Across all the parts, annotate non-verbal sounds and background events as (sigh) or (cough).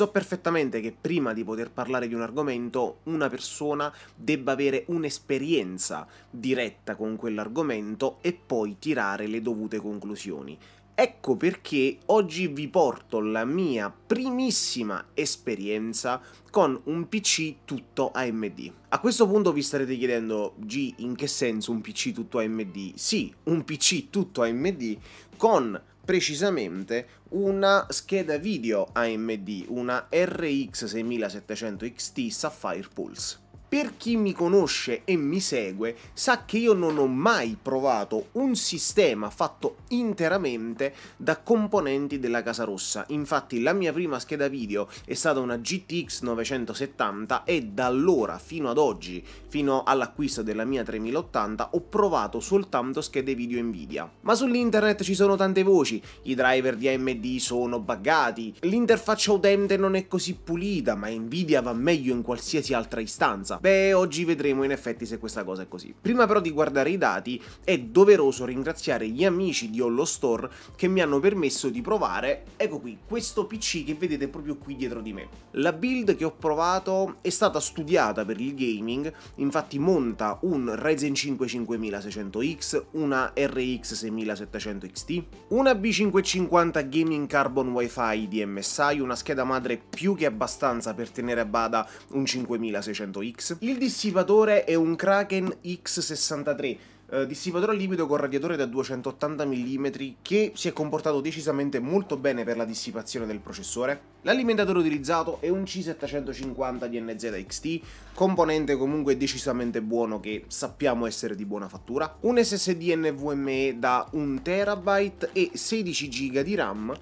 So perfettamente che prima di poter parlare di un argomento una persona debba avere un'esperienza diretta con quell'argomento e poi tirare le dovute conclusioni. Ecco perché oggi vi porto la mia primissima esperienza con un PC tutto AMD. A questo punto vi starete chiedendo, G, in che senso un PC tutto AMD? Sì, un PC tutto AMD con precisamente una scheda video AMD, una RX 6700 XT Sapphire Pulse. Per chi mi conosce e mi segue sa che io non ho mai provato un sistema fatto interamente da componenti della Casa Rossa. Infatti la mia prima scheda video è stata una GTX 970 e da allora fino ad oggi, fino all'acquisto della mia 3080, ho provato soltanto schede video Nvidia. Ma sull'internet ci sono tante voci, i driver di AMD sono buggati, l'interfaccia utente non è così pulita, ma Nvidia va meglio in qualsiasi altra istanza. Beh, oggi vedremo in effetti se questa cosa è così. Prima però di guardare i dati, è doveroso ringraziare gli amici di Hollow Store che mi hanno permesso di provare, ecco qui, questo PC che vedete proprio qui dietro di me. La build che ho provato è stata studiata per il gaming, infatti monta un Ryzen 5 5600X, una RX 6700 XT, una B550 Gaming Carbon Wi-Fi di MSI, una scheda madre più che abbastanza per tenere a bada un 5600X, il dissipatore è un Kraken X63, Uh, eh, dissipatore liquido con radiatore da 280 mm che si è comportato decisamente molto bene per la dissipazione del processore. L'alimentatore utilizzato è un C750 DNZ-XT, componente comunque decisamente buono che sappiamo essere di buona fattura, un SSD NVMe da 1 TB e 16 GB di RAM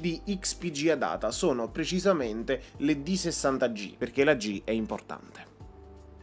di XPG a data sono precisamente le D60G perché la G è importante.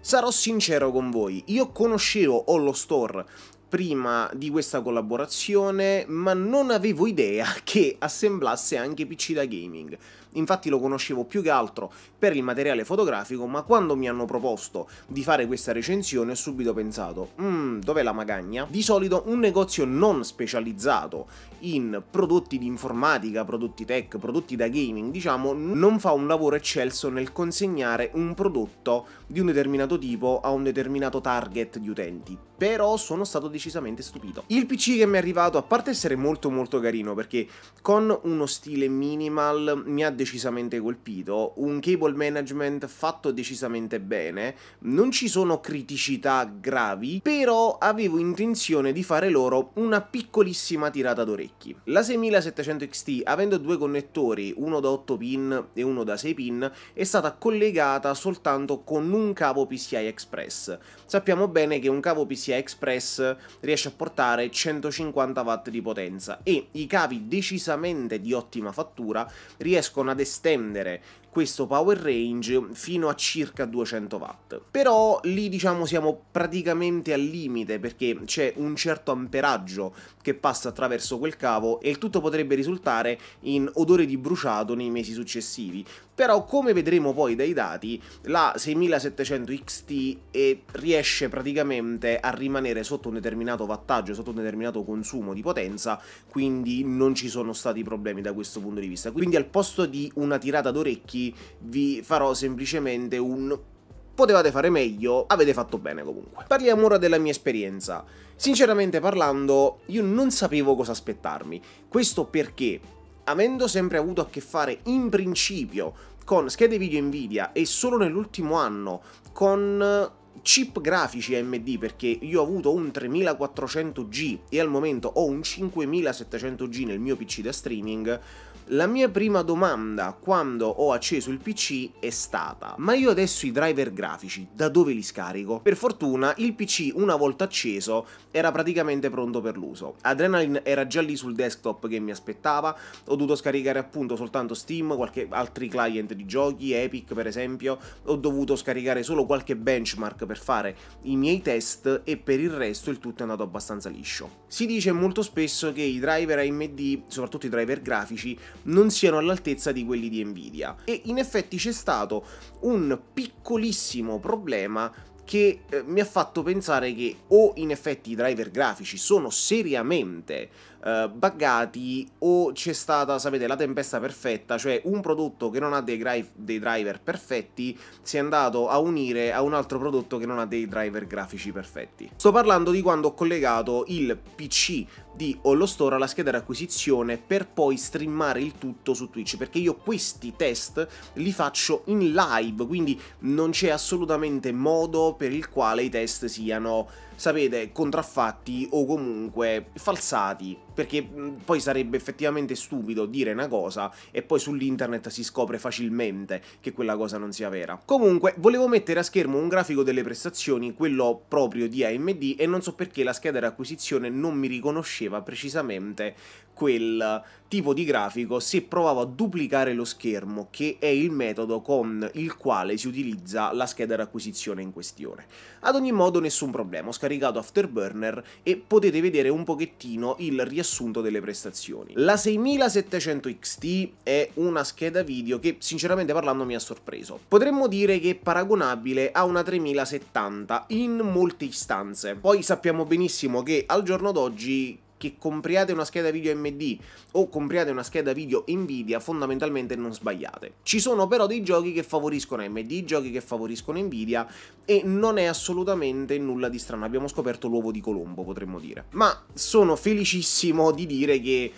Sarò sincero con voi, io conoscevo Hollow Store prima di questa collaborazione, ma non avevo idea (laughs) che assemblasse anche PC da gaming infatti lo conoscevo più che altro per il materiale fotografico, ma quando mi hanno proposto di fare questa recensione ho subito pensato, mmm, dov'è la magagna? Di solito un negozio non specializzato in prodotti di informatica, prodotti tech, prodotti da gaming, diciamo, non fa un lavoro eccelso nel consegnare un prodotto di un determinato tipo a un determinato target di utenti però sono stato decisamente stupito. Il PC che mi è arrivato, a parte essere molto molto carino, perché con uno stile minimal mi ha decisamente colpito, un cable management fatto decisamente bene, non ci sono criticità gravi, però avevo intenzione di fare loro una piccolissima tirata d'orecchi. La 6700 XT, avendo due connettori, uno da 8 pin e uno da 6 pin, è stata collegata soltanto con un cavo PCI Express. Sappiamo bene che un cavo PCI sia Express riesce a portare 150 watt di potenza e i cavi decisamente di ottima fattura riescono ad estendere questo power range fino a circa 200 watt. Però lì diciamo siamo praticamente al limite perché c'è un certo amperaggio che passa attraverso quel cavo e il tutto potrebbe risultare in odore di bruciato nei mesi successivi. Però come vedremo poi dai dati, la 6700 XT riesce praticamente a rimanere sotto un determinato wattaggio, sotto un determinato consumo di potenza, quindi non ci sono stati problemi da questo punto di vista. Quindi al posto di una tirata d'orecchi vecchi, vi farò semplicemente un potevate fare meglio, avete fatto bene comunque. Parliamo ora della mia esperienza. Sinceramente parlando, io non sapevo cosa aspettarmi. Questo perché, avendo sempre avuto a che fare in principio con schede video Nvidia e solo nell'ultimo anno con chip grafici AMD perché io ho avuto un 3400G e al momento ho un 5700G nel mio PC da streaming, la mia prima domanda quando ho acceso il PC è stata ma io adesso i driver grafici da dove li scarico? Per fortuna il PC una volta acceso era praticamente pronto per l'uso. Adrenaline era già lì sul desktop che mi aspettava, ho dovuto scaricare appunto soltanto Steam, qualche altri client di giochi, Epic per esempio, ho dovuto scaricare solo qualche benchmark per fare i miei test e per il resto il tutto è andato abbastanza liscio. Si dice molto spesso che i driver AMD, soprattutto i driver grafici, non siano all'altezza di quelli di Nvidia. E in effetti c'è stato un piccolissimo problema che eh, mi ha fatto pensare che o in effetti i driver grafici sono seriamente uh, buggati o c'è stata, sapete, la tempesta perfetta, cioè un prodotto che non ha dei, gri- dei driver perfetti si è andato a unire a un altro prodotto che non ha dei driver grafici perfetti. Sto parlando di quando ho collegato il PC di Hollostore alla scheda di acquisizione per poi streamare il tutto su Twitch, perché io questi test li faccio in live, quindi non c'è assolutamente modo per il quale i test siano sapete, contraffatti o comunque falsati, perché mm, poi sarebbe effettivamente stupido dire una cosa e poi sull'internet si scopre facilmente che quella cosa non sia vera. Comunque, volevo mettere a schermo un grafico delle prestazioni, quello proprio di AMD, e non so perché la scheda di acquisizione non mi riconosceva precisamente quel tipo di grafico se provavo a duplicare lo schermo, che è il metodo con il quale si utilizza la scheda di acquisizione in questione. Ad ogni modo nessun problema, ho scaricato scaricato Afterburner e potete vedere un pochettino il riassunto delle prestazioni. La 6700 XT è una scheda video che sinceramente parlando mi ha sorpreso. Potremmo dire che è paragonabile a una 3070 in molte istanze. Poi sappiamo benissimo che al giorno d'oggi che compriate una scheda video AMD o compriate una scheda video Nvidia fondamentalmente non sbagliate. Ci sono però dei giochi che favoriscono AMD, giochi che favoriscono Nvidia e non è assolutamente nulla di strano, abbiamo scoperto l'uovo di Colombo potremmo dire. Ma sono felicissimo di dire che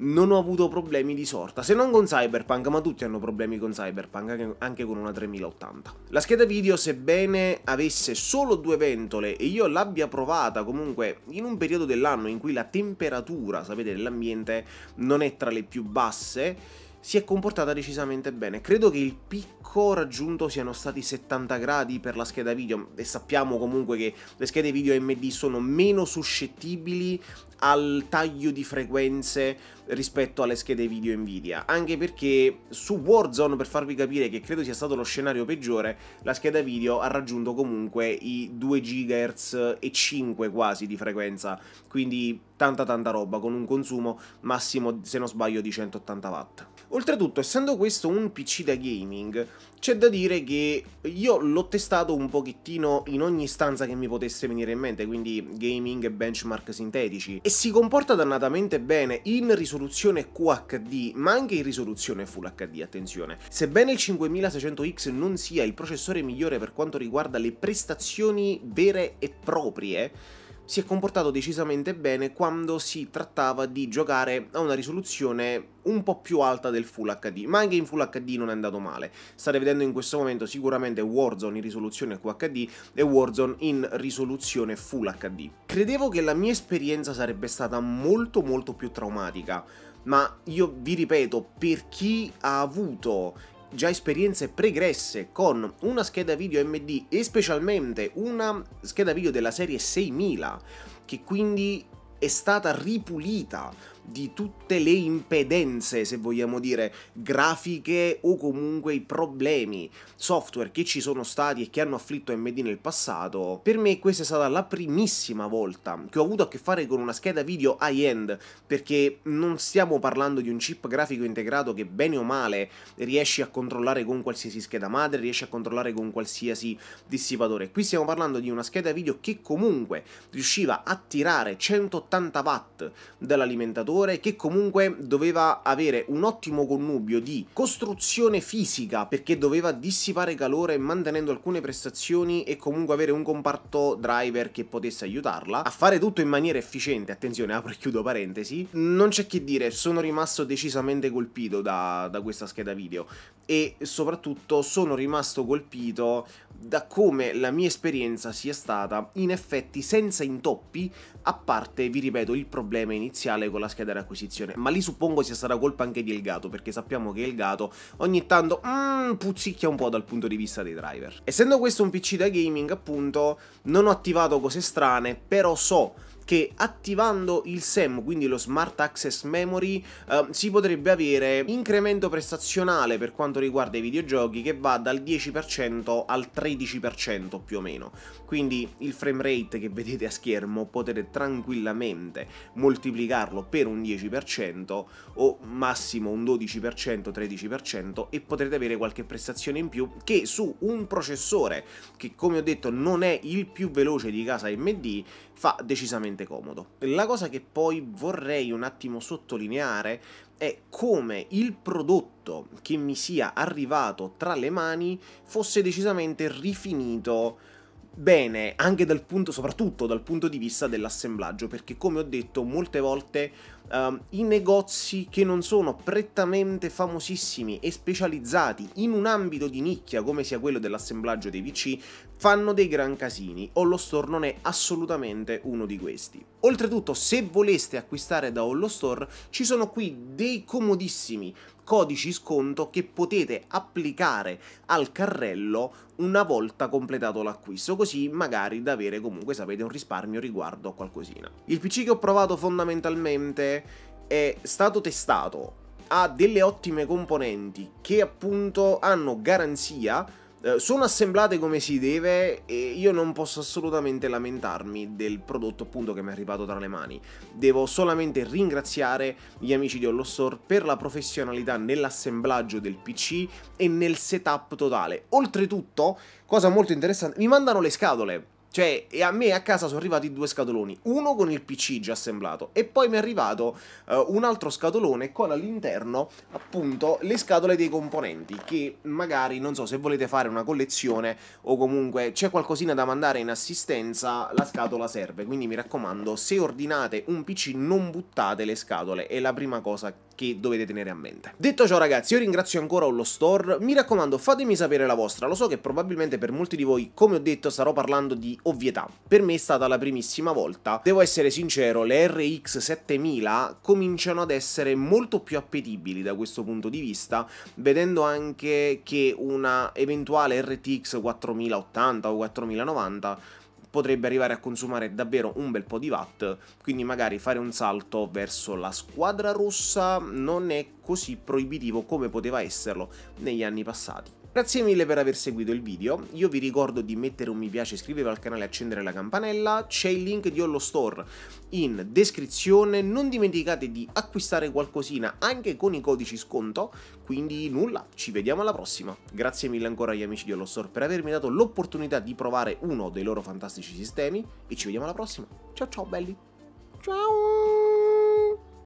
non ho avuto problemi di sorta, se non con Cyberpunk, ma tutti hanno problemi con Cyberpunk, anche con una 3080. La scheda video, sebbene avesse solo due ventole e io l'abbia provata comunque in un periodo dell'anno in cui la temperatura, sapete, dell'ambiente non è tra le più basse, si è comportata decisamente bene. Credo che il picco raggiunto siano stati 70 gradi per la scheda video e sappiamo comunque che le schede video AMD sono meno suscettibili al taglio di frequenze rispetto alle schede video Nvidia, anche perché su Warzone, per farvi capire che credo sia stato lo scenario peggiore, la scheda video ha raggiunto comunque i 2 GHz e 5 quasi di frequenza, quindi tanta tanta roba con un consumo massimo se non sbaglio di 180 watt. Oltretutto, essendo questo un PC da gaming, c'è da dire che io l'ho testato un pochettino in ogni stanza che mi potesse venire in mente, quindi gaming e benchmark sintetici, e si comporta dannatamente bene in risoluzione QHD, ma anche in risoluzione Full HD, attenzione. Sebbene il 5600X non sia il processore migliore per quanto riguarda le prestazioni vere e proprie, si è comportato decisamente bene quando si trattava di giocare a una risoluzione un po' più alta del Full HD, ma anche in Full HD non è andato male. State vedendo in questo momento sicuramente Warzone in risoluzione QHD e Warzone in risoluzione Full HD. Credevo che la mia esperienza sarebbe stata molto molto più traumatica, ma io vi ripeto, per chi ha avuto già esperienze pregresse con una scheda video AMD e specialmente una scheda video della serie 6000 che quindi è stata ripulita di tutte le impedenze, se vogliamo dire, grafiche o comunque i problemi software che ci sono stati e che hanno afflitto AMD nel passato, per me questa è stata la primissima volta che ho avuto a che fare con una scheda video high-end, perché non stiamo parlando di un chip grafico integrato che bene o male riesci a controllare con qualsiasi scheda madre, riesci a controllare con qualsiasi dissipatore. Qui stiamo parlando di una scheda video che comunque riusciva a tirare 180 80 watt dall'alimentatore che comunque doveva avere un ottimo connubio di costruzione fisica perché doveva dissipare calore mantenendo alcune prestazioni e comunque avere un comparto driver che potesse aiutarla a fare tutto in maniera efficiente, attenzione apro e chiudo parentesi, non c'è che dire, sono rimasto decisamente colpito da, da questa scheda video, e soprattutto sono rimasto colpito da come la mia esperienza sia stata in effetti senza intoppi, a parte, vi ripeto, il problema iniziale con la scheda di acquisizione. Ma lì suppongo sia stata colpa anche di Elgato, perché sappiamo che Elgato ogni tanto mm, puzzicchia un po' dal punto di vista dei driver. Essendo questo un PC da gaming, appunto, non ho attivato cose strane, però so che attivando il SEM, quindi lo Smart Access Memory, eh, si potrebbe avere incremento prestazionale per quanto riguarda i videogiochi che va dal 10% al 13% più o meno. Quindi il frame rate che vedete a schermo potete tranquillamente moltiplicarlo per un 10% o massimo un 12%, 13% e potrete avere qualche prestazione in più che su un processore che come ho detto non è il più veloce di casa AMD fa decisamente comodo. La cosa che poi vorrei un attimo sottolineare è come il prodotto che mi sia arrivato tra le mani fosse decisamente rifinito bene anche dal punto, soprattutto dal punto di vista dell'assemblaggio, perché come ho detto molte volte um, i negozi che non sono prettamente famosissimi e specializzati in un ambito di nicchia come sia quello dell'assemblaggio dei PC fanno dei gran casini, Hollow Store non è assolutamente uno di questi. Oltretutto se voleste acquistare da Hollow Store ci sono qui dei comodissimi codici sconto che potete applicare al carrello una volta completato l'acquisto, così magari da avere comunque, sapete, un risparmio riguardo a qualcosina. Il PC che ho provato fondamentalmente è stato testato, ha delle ottime componenti che appunto hanno garanzia eh, sono assemblate come si deve e io non posso assolutamente lamentarmi del prodotto appunto che mi è arrivato tra le mani. Devo solamente ringraziare gli amici di Hollow per la professionalità nell'assemblaggio del PC e nel setup totale. Oltretutto, cosa molto interessante, mi mandano le scatole cioè, e a me a casa sono arrivati due scatoloni, uno con il PC già assemblato e poi mi è arrivato uh, un altro scatolone con all'interno appunto le scatole dei componenti che magari, non so, se volete fare una collezione o comunque c'è qualcosina da mandare in assistenza, la scatola serve. Quindi mi raccomando, se ordinate un PC non buttate le scatole, è la prima cosa che che dovete tenere a mente. Detto ciò ragazzi, io ringrazio ancora Hollow Store, mi raccomando fatemi sapere la vostra, lo so che probabilmente per molti di voi, come ho detto, starò parlando di ovvietà. Per me è stata la primissima volta, devo essere sincero, le RX 7000 cominciano ad essere molto più appetibili da questo punto di vista, vedendo anche che una eventuale RTX 4080 o 4090 potrebbe arrivare a consumare davvero un bel po' di watt, quindi magari fare un salto verso la squadra rossa non è così proibitivo come poteva esserlo negli anni passati. Grazie mille per aver seguito il video, io vi ricordo di mettere un mi piace, iscrivervi al canale e accendere la campanella, c'è il link di Hollow Store in descrizione, non dimenticate di acquistare qualcosina anche con i codici sconto, quindi nulla, ci vediamo alla prossima. Grazie mille ancora agli amici di Hollow Store per avermi dato l'opportunità di provare uno dei loro fantastici sistemi e ci vediamo alla prossima. Ciao ciao belli! Ciao!